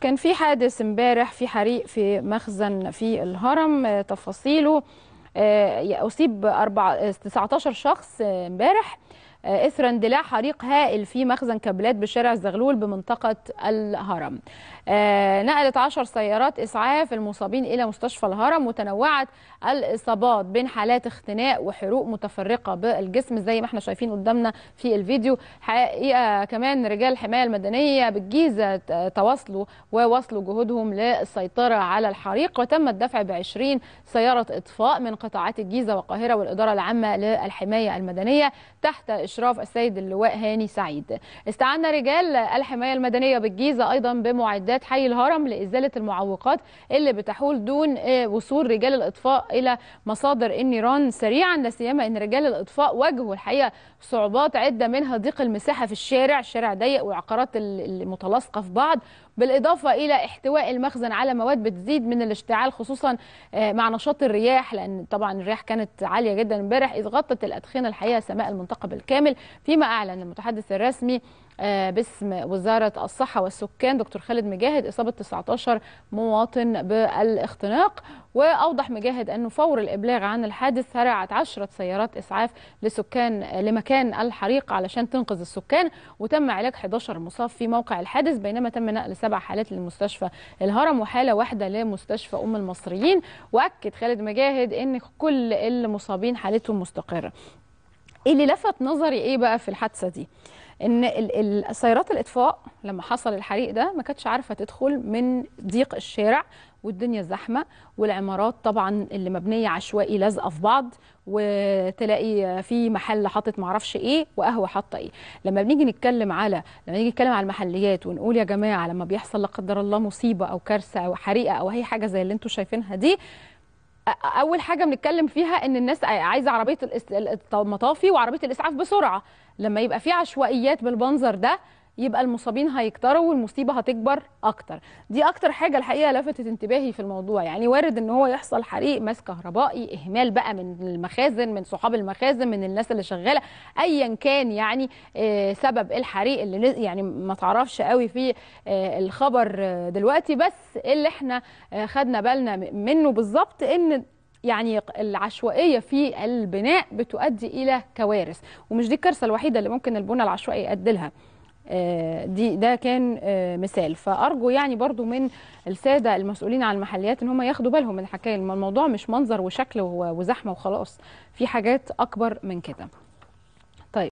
كان في حادث امبارح في حريق في مخزن في الهرم آه، تفاصيله آه، أصيب 19 آه، شخص امبارح آه، اثر اندلاع حريق هائل في مخزن كابلات بشارع الزغلول بمنطقه الهرم. آه، نقلت 10 سيارات اسعاف المصابين الى مستشفى الهرم وتنوعت الاصابات بين حالات اختناق وحروق متفرقه بالجسم زي ما احنا شايفين قدامنا في الفيديو حقيقه كمان رجال الحمايه المدنيه بالجيزه تواصلوا وواصلوا جهودهم للسيطره على الحريق وتم الدفع ب 20 سياره اطفاء من قطاعات الجيزه والقاهره والاداره العامه للحمايه المدنيه تحت باشراف السيد اللواء هاني سعيد استعان رجال الحمايه المدنيه بالجيزه ايضا بمعدات حي الهرم لازاله المعوقات اللي بتحول دون وصول رجال الاطفاء الى مصادر النيران سريعا لا سيما ان رجال الاطفاء واجهوا الحقيقه صعوبات عده منها ضيق المساحه في الشارع الشارع ضيق وعقارات المتلاصقه في بعض بالاضافه الى احتواء المخزن على مواد بتزيد من الاشتعال خصوصا آه، مع نشاط الرياح لان طبعا الرياح كانت عاليه جدا امبارح اذ غطت الادخنه الحقيقه سماء المنطقه بالكامل الشامل فيما أعلن المتحدث الرسمي آه، باسم وزارة الصحة والسكان دكتور خالد مجاهد إصابة 19 مواطن بالاختناق وأوضح مجاهد أنه فور الإبلاغ عن الحادث سرعت 10 سيارات إسعاف لسكان لمكان الحريق علشان تنقذ السكان وتم علاج 11 مصاب في موقع الحادث بينما تم نقل سبع حالات لمستشفى الهرم وحالة واحدة لمستشفى أم المصريين وأكد خالد مجاهد أن كل المصابين حالتهم مستقرة اللي لفت نظري ايه بقى في الحادثه دي ان سيارات الاطفاء لما حصل الحريق ده ما كانتش عارفه تدخل من ضيق الشارع والدنيا زحمه والعمارات طبعا اللي مبنيه عشوائي لازقه في بعض وتلاقي في محل حاطط معرفش ايه وقهوه حاطه ايه لما بنيجي نتكلم على لما نيجي نتكلم على المحليات ونقول يا جماعه لما بيحصل لا قدر الله مصيبه او كارثه او حريقه او اي حاجه زي اللي انتم شايفينها دي اول حاجه بنتكلم فيها ان الناس عايزه عربيه المطافي وعربيه الاسعاف بسرعه لما يبقى في عشوائيات بالمنظر ده يبقى المصابين هيكتروا والمصيبه هتكبر اكتر دي اكتر حاجه الحقيقه لفتت انتباهي في الموضوع يعني وارد ان هو يحصل حريق ماس كهربائي اهمال بقى من المخازن من صحاب المخازن من الناس اللي شغاله ايا كان يعني آه، سبب الحريق اللي يعني ما تعرفش قوي في آه، الخبر دلوقتي بس اللي احنا آه، خدنا بالنا منه بالظبط ان يعني العشوائيه في البناء بتؤدي الى كوارث ومش دي الكارثه الوحيده اللي ممكن البناء العشوائي يؤدي لها آه، دي ده كان آه، مثال فارجو يعني برضو من الساده المسؤولين على المحليات ان هم ياخدوا بالهم من الحكايه الموضوع مش منظر وشكل وزحمه وخلاص في حاجات اكبر من كده